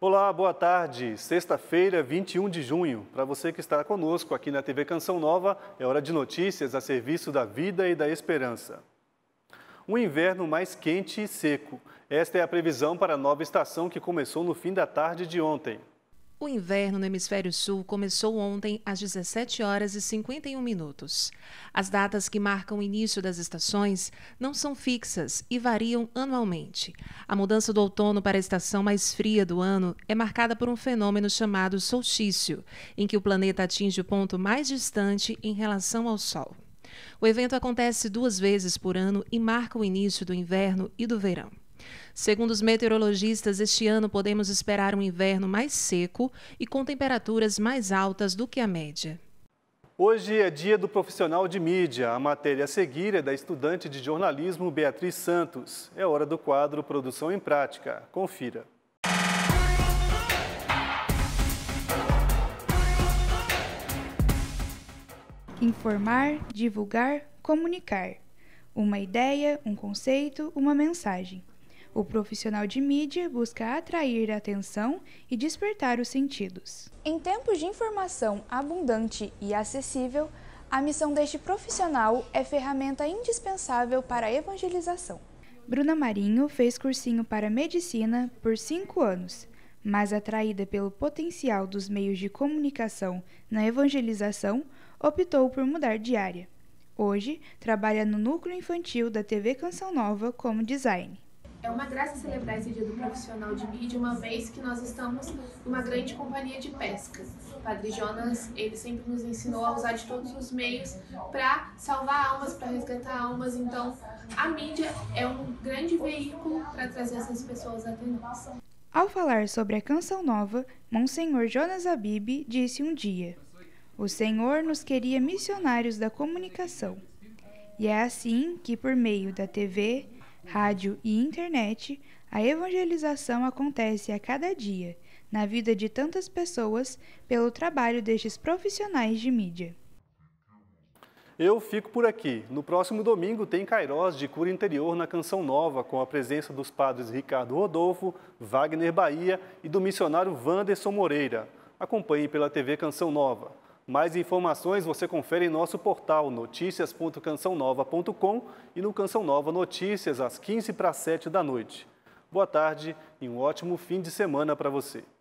Olá, boa tarde. Sexta-feira, 21 de junho. Para você que está conosco aqui na TV Canção Nova, é hora de notícias a serviço da vida e da esperança. Um inverno mais quente e seco. Esta é a previsão para a nova estação que começou no fim da tarde de ontem. O inverno no hemisfério sul começou ontem às 17 horas e 51 minutos. As datas que marcam o início das estações não são fixas e variam anualmente. A mudança do outono para a estação mais fria do ano é marcada por um fenômeno chamado solstício, em que o planeta atinge o ponto mais distante em relação ao Sol. O evento acontece duas vezes por ano e marca o início do inverno e do verão. Segundo os meteorologistas, este ano podemos esperar um inverno mais seco e com temperaturas mais altas do que a média. Hoje é dia do profissional de mídia. A matéria a seguir é da estudante de jornalismo Beatriz Santos. É hora do quadro Produção em Prática. Confira. Informar, divulgar, comunicar. Uma ideia, um conceito, uma mensagem. O profissional de mídia busca atrair a atenção e despertar os sentidos. Em tempos de informação abundante e acessível, a missão deste profissional é ferramenta indispensável para a evangelização. Bruna Marinho fez cursinho para medicina por cinco anos, mas atraída pelo potencial dos meios de comunicação na evangelização, optou por mudar de área. Hoje, trabalha no núcleo infantil da TV Canção Nova como design. É uma graça celebrar esse Dia do Profissional de Mídia, uma vez que nós estamos numa grande companhia de pesca. O Padre Jonas, ele sempre nos ensinou a usar de todos os meios para salvar almas, para resgatar almas. Então, a mídia é um grande veículo para trazer essas pessoas até nós. Ao falar sobre a canção nova, Monsenhor Jonas Abib disse um dia: O Senhor nos queria missionários da comunicação. E é assim que, por meio da TV, rádio e internet, a evangelização acontece a cada dia, na vida de tantas pessoas, pelo trabalho destes profissionais de mídia. Eu fico por aqui. No próximo domingo tem Cairós de Cura Interior na Canção Nova, com a presença dos padres Ricardo Rodolfo, Wagner Bahia e do missionário Wanderson Moreira. Acompanhe pela TV Canção Nova. Mais informações você confere em nosso portal noticias.cançãonova.com e no Canção Nova Notícias às 15 para 7 da noite. Boa tarde e um ótimo fim de semana para você.